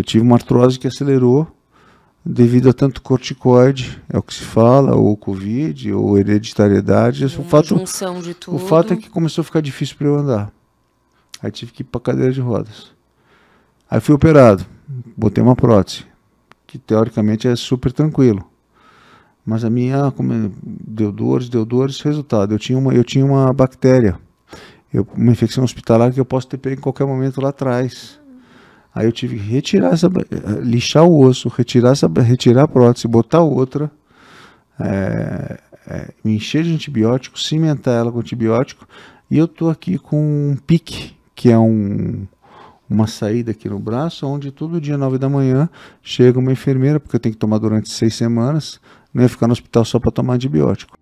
Eu tive uma artrose que acelerou devido a tanto corticoide, é o que se fala, ou Covid, ou hereditariedade. o, é, fato, o fato é que começou a ficar difícil para eu andar. Aí tive que ir para cadeira de rodas. Aí fui operado, botei uma prótese, que teoricamente é super tranquilo. Mas a minha como, deu dores, deu dores, resultado. Eu tinha uma, eu tinha uma bactéria, eu, uma infecção hospitalar que eu posso ter pego em qualquer momento lá atrás. Aí eu tive que retirar essa, lixar o osso, retirar essa, retirar a prótese, botar outra, é, é, me encher de antibiótico, cimentar ela com antibiótico, e eu tô aqui com um pique, que é um uma saída aqui no braço, onde todo dia 9 da manhã chega uma enfermeira, porque eu tenho que tomar durante seis semanas, não né, ia ficar no hospital só para tomar antibiótico.